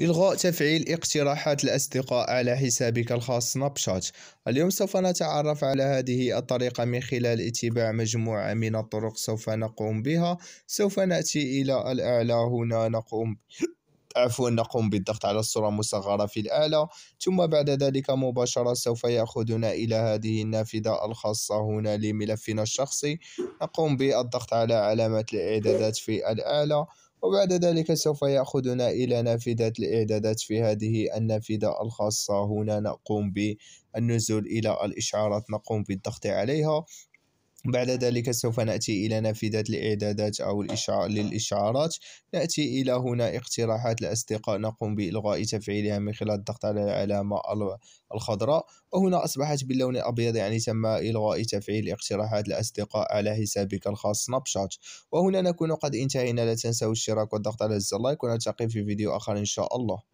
إلغاء تفعيل اقتراحات الأصدقاء على حسابك الخاص سناب شات اليوم سوف نتعرف على هذه الطريقة من خلال اتباع مجموعة من الطرق سوف نقوم بها سوف نأتي إلى الأعلى هنا نقوم عفوا نقوم بالضغط على الصورة المصغرة في الأعلى ثم بعد ذلك مباشرة سوف يأخذنا إلى هذه النافذة الخاصة هنا لملفنا الشخصي نقوم بالضغط على علامة الإعدادات في الأعلى وبعد ذلك سوف يأخذنا إلى نافذة الإعدادات في هذه النافذة الخاصة هنا نقوم بالنزول إلى الإشعارات نقوم بالضغط عليها بعد ذلك سوف نأتي إلى نافذة الإعدادات أو الإشعار للإشعارات نأتي إلى هنا اقتراحات الأصدقاء نقوم بإلغاء تفعيلها من خلال الضغط على العلامة الخضراء وهنا أصبحت باللون الأبيض يعني تم إلغاء تفعيل اقتراحات الأصدقاء على حسابك الخاص سناب شات وهنا نكون قد انتهينا لا تنسوا الاشتراك والضغط على زر لايك ونلتقي في فيديو آخر إن شاء الله